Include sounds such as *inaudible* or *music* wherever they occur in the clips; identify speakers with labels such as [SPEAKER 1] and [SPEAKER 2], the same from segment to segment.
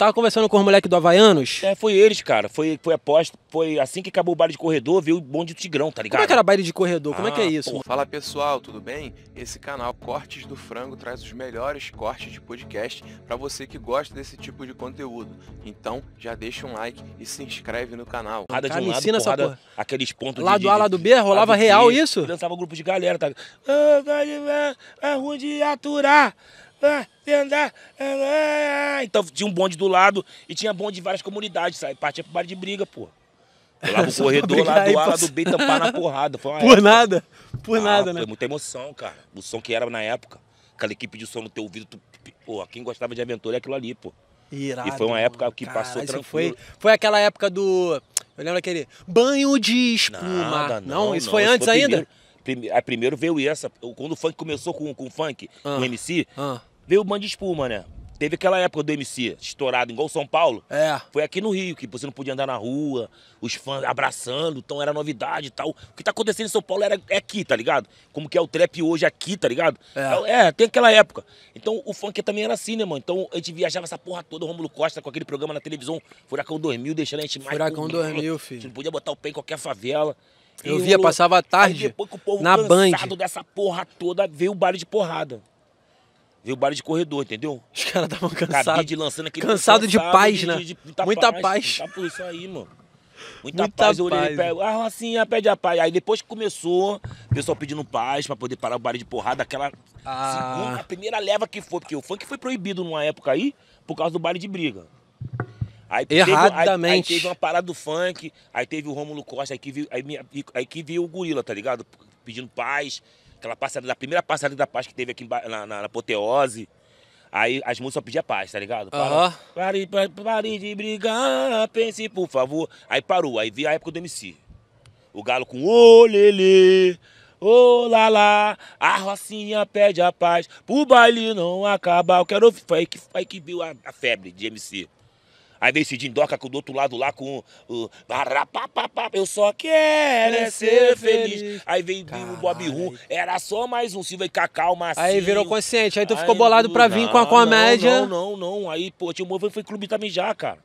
[SPEAKER 1] Tava conversando com os moleques do Havaianos? É, foi eles, cara. Foi, foi após, foi assim que acabou o baile de corredor, viu o bonde do Tigrão, tá ligado? Como é que era baile de corredor? Como ah, é que é ah, isso? Porra. Fala pessoal, tudo bem? Esse canal Cortes do Frango traz os melhores cortes de podcast para você que gosta desse tipo de conteúdo. Então, já deixa um like e se inscreve no canal. Cara, de um lado, ensina porrada, essa porra. Aqueles pontos lado de... A, lado B, rolava real isso? Dançava grupo de galera, tá? É ruim de aturar. Tá, é, é, é. Então tinha um bonde do lado e tinha bonde de várias comunidades, sabe? Partia pro bar de briga, pô.
[SPEAKER 2] lá no *laughs* corredor lá do A, lá do B, tampar na porrada. Por época. nada,
[SPEAKER 1] por ah, nada, foi né? Foi muita emoção, cara. O som que era na época. Aquela equipe de som no teu ouvido, tu... pô, quem gostava de aventura é aquilo ali, pô. Irado, e foi uma época que cara, passou tranquilo. Foi, foi aquela época do. Eu lembro aquele. Banho de espuma. Nada, não, não, isso não, foi antes foi ainda? Primeiro, primeiro, primeiro veio essa. Quando o funk começou com, com o funk, ah, o MC, ah. Veio o Band de Espuma, né? Teve aquela época do MC estourado, igual São Paulo. É. Foi aqui no Rio, que você não podia andar na rua, os fãs abraçando, então era novidade e tal. O que tá acontecendo em São Paulo era, é aqui, tá ligado? Como que é o trap hoje aqui, tá ligado? É. Então, é tem aquela época. Então o funk também era assim, né, mano? Então a gente viajava essa porra toda, o Romulo Costa, com aquele programa na televisão, Furacão 2000, deixando a gente mais... Furacão 2000, filho. A gente não podia botar o pé em qualquer favela.
[SPEAKER 2] Eu via, rolou... passava a
[SPEAKER 1] tarde. Aí depois que o povo na cansado Band. dessa porra toda, veio o baile de porrada. Veio baile de corredor, entendeu? Os caras estavam cansados. de lançando aquele. Cansado, cansado de paz, de, né? De, de, muita, muita paz. paz. Muita paz. Isso aí, mano. Muita, muita paz. paz. Eu olhei, pego, ah, Rocinha, pede a paz. Aí depois que começou, o pessoal pedindo paz pra poder parar o baile de porrada, aquela ah. segunda, a primeira leva que foi, porque o funk foi proibido numa época aí por causa do baile de briga. Aí Erradamente. Teve, aí, aí, teve uma parada do funk, aí teve o Rômulo Costa, aí que viu, aí, aí que viu o gorila, tá ligado? Pedindo paz. Aquela passada, da primeira passada da paz que teve aqui na, na, na apoteose. Aí as músicas só pediam paz, tá ligado? Para, uhum. pare, pare, pare de brigar, pense por favor. Aí parou, aí vi a época do MC. O galo com ô lelê, ô lá a Rocinha pede a paz, pro baile não acabar. Eu quero ouvir, foi aí que, foi aí que viu a, a febre de MC. Aí vem esse Dindoca com do outro lado lá com o. eu só quero é ser feliz. Aí veio Caralho. o Bob Rum, era só mais um Silva e Cacau, Marcinho. Aí virou consciente, aí tu ficou bolado não, pra vir com a comédia. Não, não, não. Aí, pô, tinha um foi, foi Clube Itamijá, cara.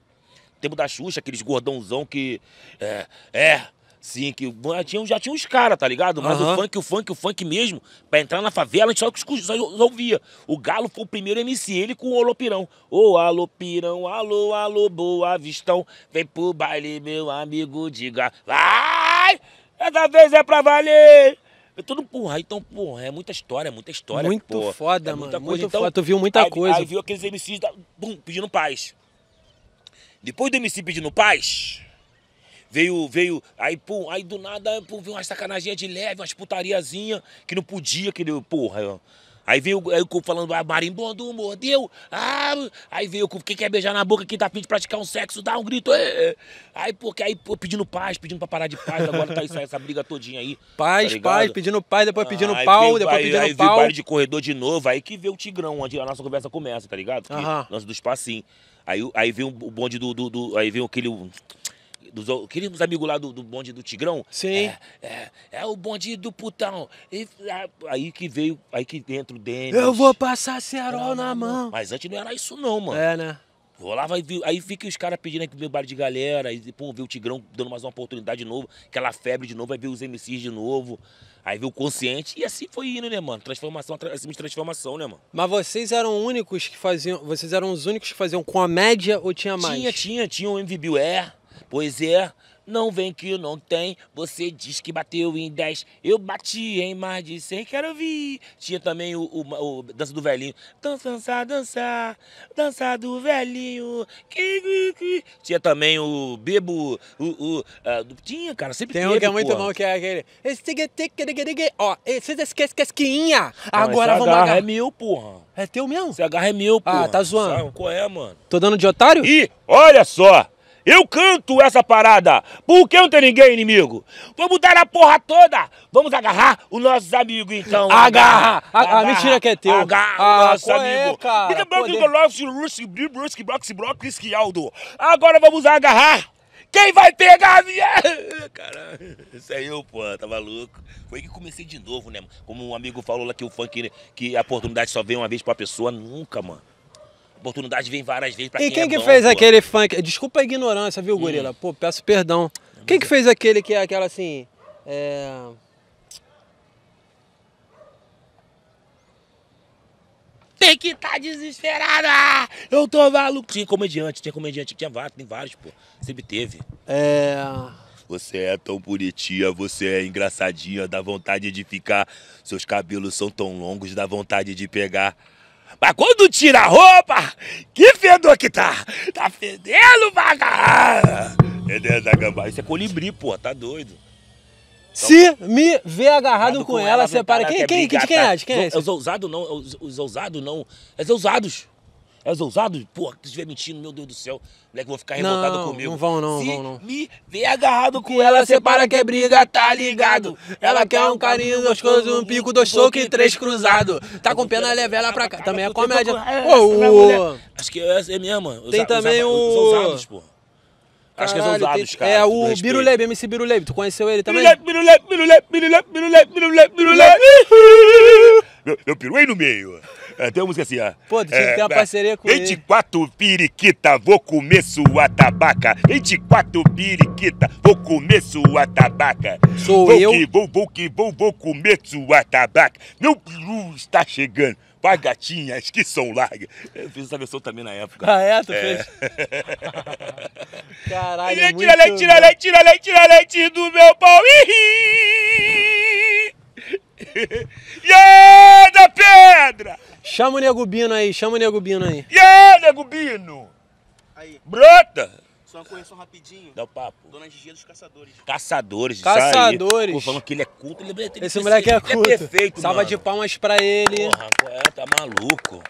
[SPEAKER 1] Tempo da Xuxa, aqueles gordãozão que. É. é Sim, que já tinha, já tinha uns caras, tá ligado? Mas uhum. o funk, o funk, o funk mesmo, pra entrar na favela, a gente só, só, só ouvia. O Galo foi o primeiro MC, ele com o Alopirão. Ô, oh, alô, alô, alô, boa vistão. Vem pro baile, meu amigo, diga. Vai! Essa vez é pra valer! É tudo, porra, então, porra, é muita história, é muita história. Muito porra. foda, é mano. Muita coisa. Muito então, foda. Tu viu muita aí, coisa. Aí viu aqueles MCs da, bum, pedindo paz. Depois do MC pedindo paz, Veio, veio, aí, pô, aí do nada, pô, veio umas sacanagem de leve, umas putariazinhas que não podia, que deu, porra. Aí veio aí o Cuco falando, ah, marimbondo mordeu. Ah, aí veio o Cuco, quem quer beijar na boca, quem tá afim de praticar um sexo, dá um grito. Ê! É, é. Aí, porque aí, pô, pedindo paz, pedindo pra parar de paz, agora tá isso, essa briga todinha aí. Tá paz, tá paz, pedindo paz, depois ah, pedindo ah, pau, depois aí, pedindo aí, pau. Aí veio o de corredor de novo, aí que veio o Tigrão, onde a nossa conversa começa, tá ligado? Que, uh -huh. Lance do espacinho. Aí, aí veio o bonde do, do, do Aí veio aquele dos queridos amigos lá do, do bonde do Tigrão. Sim. É, é, é o bonde do putão. E, ah, aí que veio, aí que dentro dele. Eu vou passar cerol na, na mão. mão. Mas antes não era isso, não, mano. É, né? Vou lá, vai, aí fica os caras pedindo aqui meu bar de galera, e pô, vê o Tigrão dando mais uma oportunidade de novo, aquela febre de novo, vai ver os MCs de novo, aí vê o consciente, e assim foi indo, né, mano? Transformação assim, de transformação, né, mano? Mas vocês eram únicos que faziam, vocês eram os únicos que faziam média ou tinha mais? Tinha, tinha, tinha o MV Pois é, não vem que não tem. Você diz que bateu em 10. Eu bati em mais de 100. Quero ouvir. Tinha também o, o, o Dança do Velhinho. Dança, dança, dança. Dança do Velhinho. Tinha também o Bebo. O, o, ah, tinha, cara. Sempre tem um que é muito pô. bom, que é aquele. Ó, vocês é esquecem que esquinha. Agora vamos agarrar. é meu, porra. É teu mesmo? Esse agarra é meu, ah, porra. Ah, tá zoando. Sabe qual é, mano? Tô dando de otário? Ih, olha só. Eu canto essa parada. Porque não tem ninguém inimigo. Vamos dar a porra toda. Vamos agarrar os nossos amigos, então. Agarra. A, mentira que é teu. Agarra ah, nossos amigos. É, cara? Agora vamos agarrar. Quem vai pegar a minha... *laughs* Caralho, isso é eu, pô, Tava tá louco. Foi que comecei de novo, né? Como um amigo falou lá que o funk, que a oportunidade só vem uma vez pra pessoa, nunca, mano oportunidade vem várias vezes pra e quem, quem é que bom, fez pô. aquele funk? Desculpa a ignorância, viu, gorila? Hum. Pô, peço perdão. quem que fez aquele que é aquela assim. É... Tem que estar tá desesperada! Eu tô maluco! Tinha comediante, tinha comediante, tinha vários, tem vários, pô. Sempre teve. É. Você é tão bonitinha, você é engraçadinha, dá vontade de ficar. Seus cabelos são tão longos, dá vontade de pegar. Mas quando tira a roupa, que fedor que tá? Tá fedendo, vaga! Fedendo da Isso é colibri, pô, tá doido. Se me ver agarrado com, ela, separa. Quem, quem, de é? tá? quem é? De quem é? Os ousados não, os, os ousados não. É os ousados. É os ousados? Pô, se estiver mentindo, meu Deus do céu, moleque, vou ficar revoltado não, comigo. Não vão, não, se vão, não. Me vê agarrado com ela, separa que é briga, tá ligado? Ela quer tá um carinho coisas, um pico, dois socos e três tá cruzados. Tá com pena, leve ela pra ah, cá. Também é comédia. Pô, Acho que é, é mesmo, mano. Tem também o. ousados, pô. Acho que é ousados, cara. É o Biruleb, MC Biruleb. Tu conheceu ele também? Biruleb, Biruleb, Biruleb, Biruleb, Biruleb. Birulebe. Eu piruei no meio. É, tem uma música assim, ó. Pô, tinha é, ter uma é, parceria com 24 ele. 24 piriquita, vou comer sua tabaca. 24 piriquita, vou comer sua tabaca. Sou vou eu. Que vou, vou que vou, vou comer sua tabaca. Meu peru está chegando para gatinhas que são largas. Eu fiz essa versão também na época. Ah, é? Tu é. fez? *laughs* Caralho, é Tira leite, tira leite, tira leite, tira leite do meu pau. e yeah, *laughs* é da pedra! Chama o Negubino aí, chama o Negubino aí. E yeah, aí, Negubino? Aí. Brota! Só uma correção rapidinho. Dá o papo. Dona Gigia é dos Caçadores. Caçadores, Caçadores. Pô, falando que ele é culto. Ele, é ele Esse é moleque é, é culto. Ele é perfeito, Salva mano. de palmas pra ele. Porra, é, tá maluco.